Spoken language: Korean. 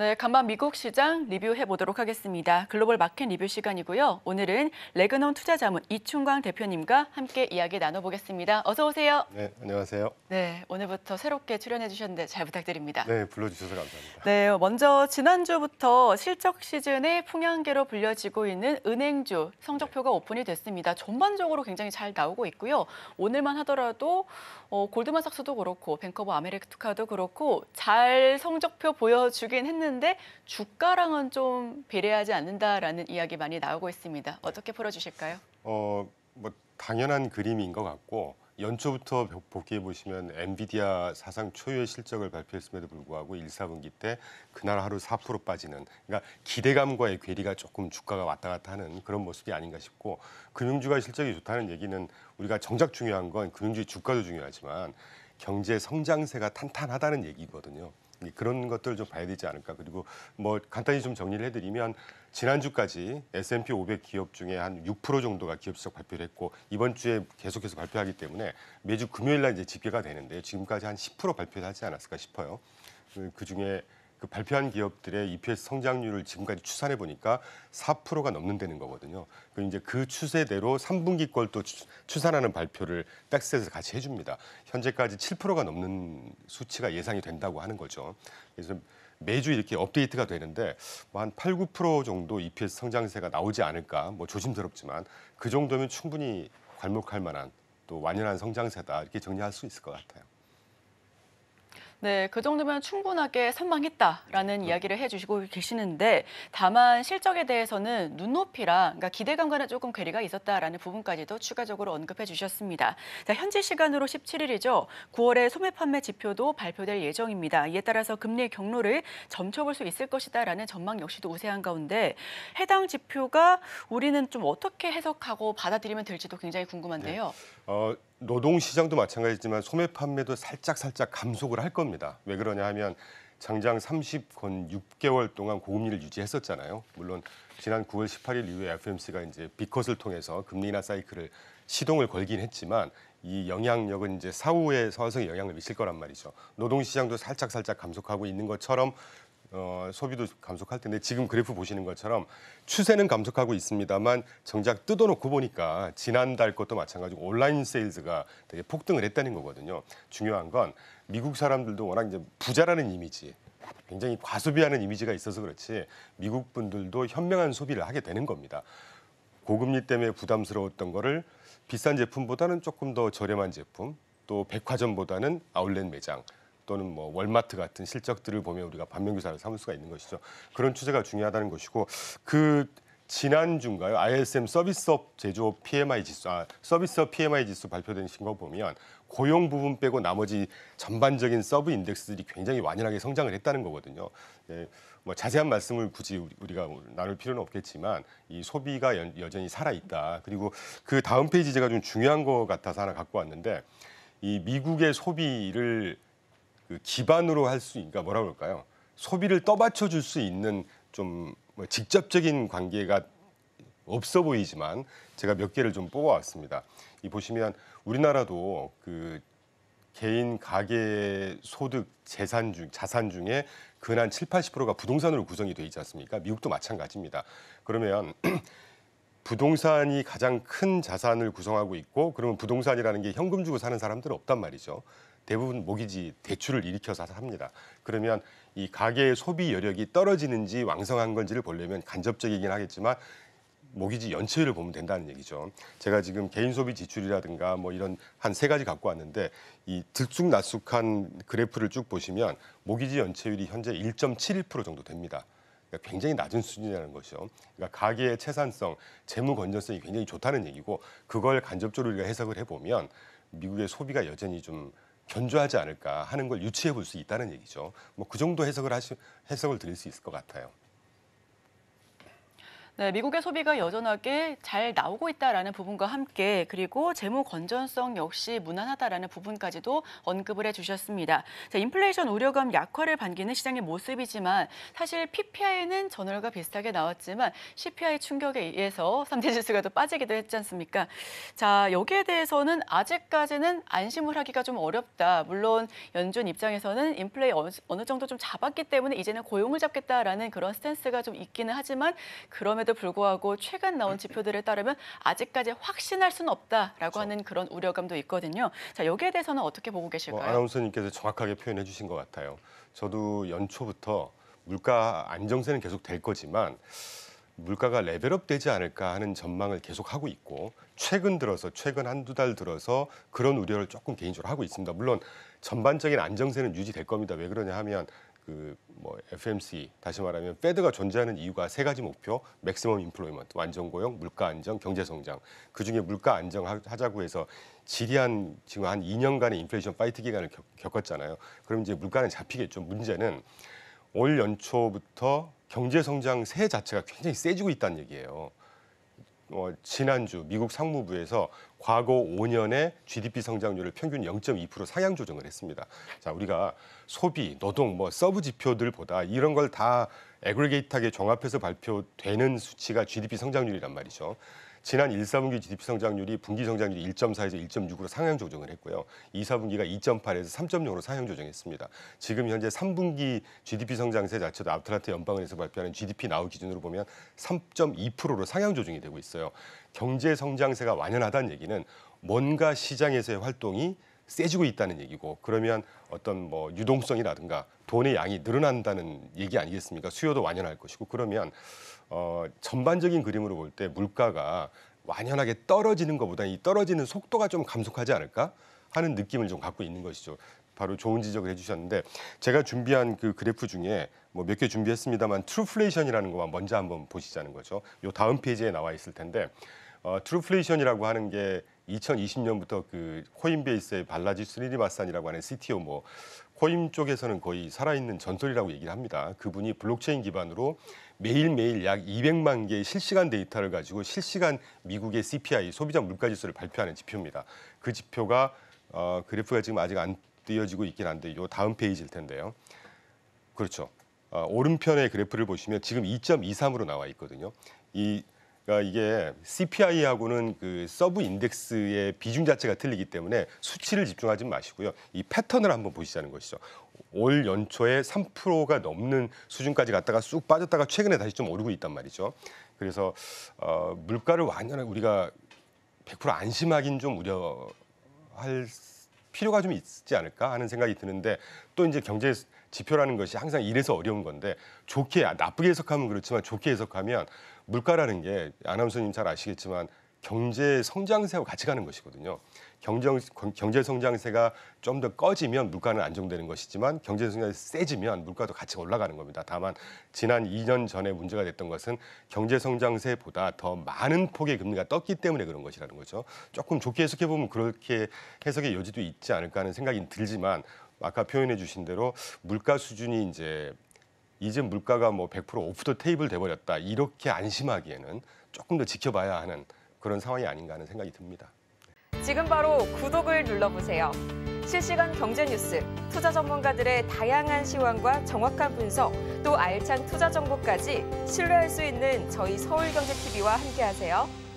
네, 간밤 미국 시장 리뷰해 보도록 하겠습니다. 글로벌 마켓 리뷰 시간이고요. 오늘은 레그넌 투자자문 이충광 대표님과 함께 이야기 나눠보겠습니다. 어서 오세요. 네, 안녕하세요. 네, 오늘부터 새롭게 출연해 주셨는데 잘 부탁드립니다. 네, 불러주셔서 감사합니다. 네, 먼저 지난주부터 실적 시즌의 풍향계로 불려지고 있는 은행주 성적표가 오픈이 됐습니다. 전반적으로 굉장히 잘 나오고 있고요. 오늘만 하더라도 어, 골드만삭스도 그렇고 뱅커버 아메리카도 그렇고 잘 성적표 보여주긴 했는데 하는데 주가랑은 좀배려하지 않는다라는 이야기 많이 나오고 있습니다. 어떻게 풀어주실까요? 어, 뭐 당연한 그림인 것 같고 연초부터 복귀해 보시면 엔비디아 사상 초유의 실적을 발표했음에도 불구하고 1, 4분기 때 그날 하루 4% 빠지는 그러니까 기대감과의 괴리가 조금 주가가 왔다 갔다 하는 그런 모습이 아닌가 싶고 금융주가 실적이 좋다는 얘기는 우리가 정작 중요한 건 금융주의 주가도 중요하지만 경제 성장세가 탄탄하다는 얘기거든요. 그런 것들을 좀 봐야 되지 않을까. 그리고 뭐 간단히 좀 정리를 해드리면 지난주까지 S&P 500 기업 중에 한 6% 정도가 기업 실적 발표를 했고 이번 주에 계속해서 발표하기 때문에 매주 금요일 날 이제 집계가 되는데 지금까지 한 10% 발표를 하지 않았을까 싶어요. 그 중에 그 발표한 기업들의 EPS 성장률을 지금까지 추산해 보니까 4%가 넘는다는 거거든요. 그 이제 그 추세대로 3분기 걸 또 추산하는 발표를 백스에서 같이 해줍니다. 현재까지 7%가 넘는 수치가 예상이 된다고 하는 거죠. 그래서 매주 이렇게 업데이트가 되는데 뭐한 8, 9% 정도 EPS 성장세가 나오지 않을까 뭐 조심스럽지만 그 정도면 충분히 괄목할 만한 또 완연한 성장세다 이렇게 정리할 수 있을 것 같아요. 네, 그 정도면 충분하게 선망했다라는 네. 이야기를 해주시고 계시는데 다만 실적에 대해서는 눈높이랑 그러니까 기대감과는 조금 괴리가 있었다라는 부분까지도 추가적으로 언급해 주셨습니다. 자, 현지 시간으로 17일이죠. 9월에 소매 판매 지표도 발표될 예정입니다. 이에 따라서 금리 경로를 점쳐볼 수 있을 것이다라는 전망 역시도 우세한 가운데 해당 지표가 우리는 좀 어떻게 해석하고 받아들이면 될지도 굉장히 궁금한데요. 네. 어, 노동 시장도 마찬가지지만 소매 판매도 살짝 살짝 감속을 할 겁니다. 왜 그러냐 하면 장장 30권 6개월 동안 고금리를 유지했었잖아요. 물론 지난 9월 18일 이후에 FMC가 이제 비컷을 통해서 금리 나 사이클을 시동을 걸긴 했지만 이 영향력은 이제 사후에 서서히 영향을 미칠 거란 말이죠. 노동 시장도 살짝 살짝 감속하고 있는 것처럼 어, 소비도 감소할 텐데 지금 그래프 보시는 것처럼 추세는 감소하고 있습니다만 정작 뜯어놓고 보니까 지난달 것도 마찬가지고 온라인 세일즈가 되게 폭등을 했다는 거거든요. 중요한 건 미국 사람들도 워낙 이제 부자라는 이미지 굉장히 과소비하는 이미지가 있어서 그렇지 미국 분들도 현명한 소비를 하게 되는 겁니다. 고금리 때문에 부담스러웠던 거를 비싼 제품보다는 조금 더 저렴한 제품 또 백화점보다는 아울렛 매장 또는 뭐 월마트 같은 실적들을 보면 우리가 반면교사를 삼을 수가 있는 것이죠. 그런 추세가 중요하다는 것이고 그 지난주인가요? ISM 서비스업 제조업 PMI 지수, 아, 서비스업 PMI 지수 발표된 신거 보면 고용 부분 빼고 나머지 전반적인 서브 인덱스들이 굉장히 완연하게 성장을 했다는 거거든요. 예, 뭐 자세한 말씀을 굳이 우리가 뭐 나눌 필요는 없겠지만 이 소비가 여, 전히 살아 있다. 그리고 그 다음 페이지 제가 좀 중요한 것 같아서 하나 갖고 왔는데 이 미국의 소비를 그 기반으로 할 수, 그러니까 뭐라 그럴까요? 소비를 떠받쳐 줄 수 있는 좀 뭐 직접적인 관계가 없어 보이지만 제가 몇 개를 좀 뽑아왔습니다. 이 보시면 우리나라도 그 개인 가계 소득 재산 중 자산 중에 근한 7, 80%가 부동산으로 구성이 돼 있지 않습니까? 미국도 마찬가지입니다. 그러면 부동산이 가장 큰 자산을 구성하고 있고 그러면 부동산이라는 게 현금 주고 사는 사람들은 없단 말이죠. 대부분 모기지 대출을 일으켜서 합니다. 그러면 이 가계의 소비 여력이 떨어지는지 왕성한 건지를 보려면 간접적이긴 하겠지만 모기지 연체율을 보면 된다는 얘기죠. 제가 지금 개인 소비 지출이라든가 뭐 이런 한 세 가지 갖고 왔는데 이 들쑥날쑥한 그래프를 쭉 보시면 모기지 연체율이 현재 1.71% 정도 됩니다. 그러니까 굉장히 낮은 수준이라는 것이죠. 그러니까 가계의 채산성, 재무 건전성이 굉장히 좋다는 얘기고 그걸 간접적으로 우리가 해석을 해보면 미국의 소비가 여전히 좀 견조하지 않을까 하는 걸 유추해 볼 수 있다는 얘기죠. 뭐 그 정도 해석을 하시 해석을 드릴 수 있을 것 같아요. 네, 미국의 소비가 여전하게 잘 나오고 있다라는 부분과 함께 그리고 재무 건전성 역시 무난하다라는 부분까지도 언급을 해주셨습니다. 자, 인플레이션 우려감 약화를 반기는 시장의 모습이지만 사실 PPI는 전월과 비슷하게 나왔지만 CPI 충격에 의해서 3대 지수가 또 빠지기도 했지 않습니까? 자 여기에 대해서는 아직까지는 안심을 하기가 좀 어렵다. 물론 연준 입장에서는 인플레이 어느 정도 좀 잡았기 때문에 이제는 고용을 잡겠다라는 그런 스탠스가 좀 있기는 하지만 그럼에도 그럼에도 불구하고 최근 나온 지표들에 따르면 아직까지 확신할 수는 없다라고 그렇죠. 하는 그런 우려감도 있거든요. 자 여기에 대해서는 어떻게 보고 계실까요? 뭐, 아나운서님께서 정확하게 표현해 주신 것 같아요. 저도 연초부터 물가 안정세는 계속 될 거지만 물가가 레벨업 되지 않을까 하는 전망을 계속 하고 있고 최근 들어서 최근 한두 달 들어서 그런 우려를 조금 개인적으로 하고 있습니다. 물론 전반적인 안정세는 유지될 겁니다. 왜 그러냐 하면 그뭐 FMC 다시 말하면 페드가 존재하는 이유가 세 가지 목표 맥시멈 인플로이먼트 완전 고용 물가 안정 경제 성장 그중에 물가 안정 하자고 해서 지리한 지금 한 2년간의 인플레이션 파이트 기간을 겪, 었잖아요 그럼 이제 물가는 잡히겠죠. 문제는 올 연초부터 경제 성장 세 자체가 굉장히 세지고 있다는 얘기예요. 어, 지난주 미국 상무부에서 과거 5년의 GDP 성장률을 평균 0.2% 상향 조정을 했습니다. 자, 우리가 소비, 노동, 뭐 서브 지표들보다 이런 걸 다 에그리게이트하게 종합해서 발표되는 수치가 GDP 성장률이란 말이죠. 지난 1, 4분기 GDP 성장률이 분기 성장률이 1.4에서 1.6으로 상향 조정을 했고요. 2, 4분기가 2.8에서 3.0으로 상향 조정했습니다. 지금 현재 3분기 GDP 성장세 자체도 아틀란트 연방은에서 발표하는 GDP 나우 기준으로 보면 3.2%로 상향 조정이 되고 있어요. 경제 성장세가 완연하다는 얘기는 뭔가 시장에서의 활동이 세지고 있다는 얘기고 그러면 어떤 뭐 유동성이라든가 돈의 양이 늘어난다는 얘기 아니겠습니까? 수요도 완연할 것이고 그러면 어, 전반적인 그림으로 볼 때 물가가 완연하게 떨어지는 것보다 이 떨어지는 속도가 좀 감속하지 않을까 하는 느낌을 좀 갖고 있는 것이죠. 바로 좋은 지적을 해주셨는데 제가 준비한 그 그래프 중에 뭐 몇 개 준비했습니다만 트루플레이션이라는 것만 먼저 한번 보시자는 거죠. 요 다음 페이지에 나와 있을 텐데 어, 트루플레이션이라고 하는 게 2020년부터 그 코인베이스의 발라지 스리디마산이라고 하는 CTO 뭐 코인 쪽에서는 거의 살아있는 전설이라고 얘기를 합니다. 그분이 블록체인 기반으로 매일매일 약 200만 개의 실시간 데이터를 가지고 실시간 미국의 CPI 소비자 물가 지수를 발표하는 지표입니다. 그 지표가 어, 그래프가 지금 아직 안 띄어지고 있긴 한데 요 다음 페이지일 텐데요. 그렇죠. 어, 오른편의 그래프를 보시면 지금 2.23으로 나와 있거든요. 이 그러니까 이게 CPI하고는 그 서브 인덱스의 비중 자체가 틀리기 때문에 수치를 집중하지 마시고요. 이 패턴을 한번 보시자는 것이죠. 올 연초에 3%가 넘는 수준까지 갔다가 쑥 빠졌다가 최근에 다시 좀 오르고 있단 말이죠. 그래서 어, 물가를 완전히 우리가 100% 안심하긴 좀 우려할 필요가 좀 있지 않을까 하는 생각이 드는데 또 이제 경제 지표라는 것이 항상 이래서 어려운 건데 좋게 나쁘게 해석하면 그렇지만 좋게 해석하면 물가라는 게 아나운서님 잘 아시겠지만 경제 성장세와 같이 가는 것이거든요. 경정, 경제 성장세가 좀 더 꺼지면 물가는 안정되는 것이지만 경제 성장이 세지면 물가도 같이 올라가는 겁니다. 다만 지난 2년 전에 문제가 됐던 것은 경제 성장세보다 더 많은 폭의 금리가 떴기 때문에 그런 것이라는 거죠. 조금 좋게 해석해 보면 그렇게 해석의 여지도 있지 않을까 하는 생각이 들지만 아까 표현해 주신 대로 물가 수준이 이제 이제 물가가 뭐 100% 오프 더 테이블 돼버렸다 이렇게 안심하기에는 조금 더 지켜봐야 하는 그런 상황이 아닌가 하는 생각이 듭니다. 지금 바로 구독을 눌러보세요. 실시간 경제 뉴스, 투자 전문가들의 다양한 시황과 정확한 분석, 또 알찬 투자 정보까지 신뢰할 수 있는 저희 서울경제TV와 함께하세요.